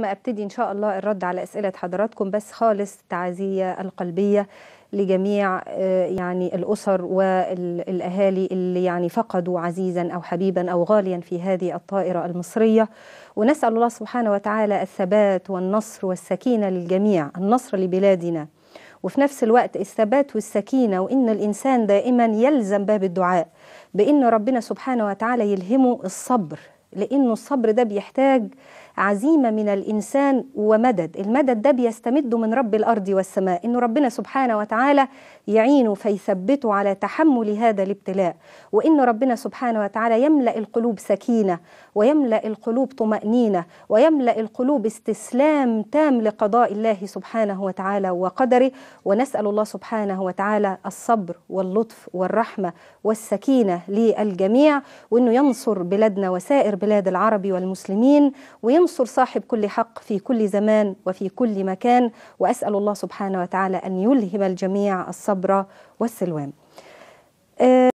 ما ابتدي ان شاء الله الرد على اسئله حضراتكم بس خالص تعزيه القلبيه لجميع آه، يعني الاسر والاهالي اللي يعني فقدوا عزيزا او حبيبا او غاليا في هذه الطائره المصريه ونسال الله سبحانه وتعالى الثبات والنصر والسكينه للجميع النصر لبلادنا وفي نفس الوقت الثبات والسكينه وان الانسان دائما يلزم باب الدعاء بان ربنا سبحانه وتعالى يلهمه الصبر لأنه الصبر ده بيحتاج عزيمة من الإنسان ومدد المدد ده بيستمد من رب الأرض والسماء إنه ربنا سبحانه وتعالى يعينه فيثبته على تحمل هذا الابتلاء وإن ربنا سبحانه وتعالى يملأ القلوب سكينة ويملأ القلوب طمأنينة ويملأ القلوب استسلام تام لقضاء الله سبحانه وتعالى وقدره ونسأل الله سبحانه وتعالى الصبر واللطف والرحمة والسكينة للجميع وإنه ينصر بلادنا وسائر بلاد العرب والمسلمين وينصر صاحب كل حق في كل زمان وفي كل مكان وأسأل الله سبحانه وتعالى أن يلهم الجميع الصبر والسلوان آه،